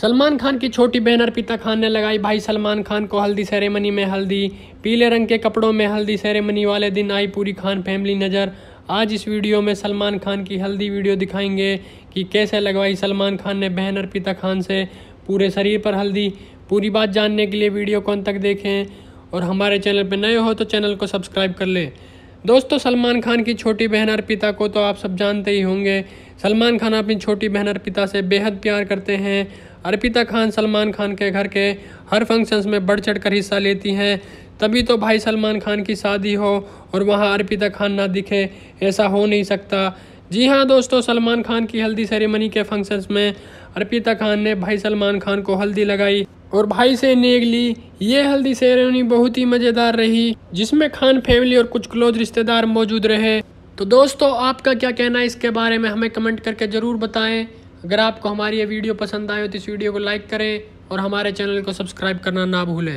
सलमान खान की छोटी बहन अर्पिता खान ने लगाई भाई सलमान खान को हल्दी सेरेमनी में हल्दी पीले रंग के कपड़ों में हल्दी सेरेमनी वाले दिन आई पूरी खान फैमिली नज़र आज इस वीडियो में सलमान खान की हल्दी वीडियो दिखाएंगे कि कैसे लगवाई सलमान खान ने बहन अर्पिता खान से पूरे शरीर पर हल्दी पूरी बात जानने के लिए वीडियो कौन तक देखें और हमारे चैनल पर नए हो तो चैनल को सब्सक्राइब कर लें दोस्तों सलमान खान की छोटी बहन अर्पिता को तो आप सब जानते ही होंगे सलमान खान अपनी छोटी बहन अर्पिता से बेहद प्यार करते हैं अर्पिता खान सलमान खान के घर के हर फंक्शंस में बढ़ चढ़ कर हिस्सा लेती हैं तभी तो भाई सलमान खान की शादी हो और वहाँ अर्पिता खान ना दिखे ऐसा हो नहीं सकता जी हाँ दोस्तों सलमान खान की हल्दी सेरेमनी के फंक्शंस में अर्पिता खान ने भाई सलमान खान को हल्दी लगाई और भाई से नेग ली ये हल्दी सेरेमनी बहुत ही मज़ेदार रही जिसमें खान फैमिली और कुछ क्लोज रिश्तेदार मौजूद रहे तो दोस्तों आपका क्या कहना है इसके बारे में हमें कमेंट करके ज़रूर बताएं अगर आपको हमारी ये वीडियो पसंद आए तो इस वीडियो को लाइक करें और हमारे चैनल को सब्सक्राइब करना ना भूलें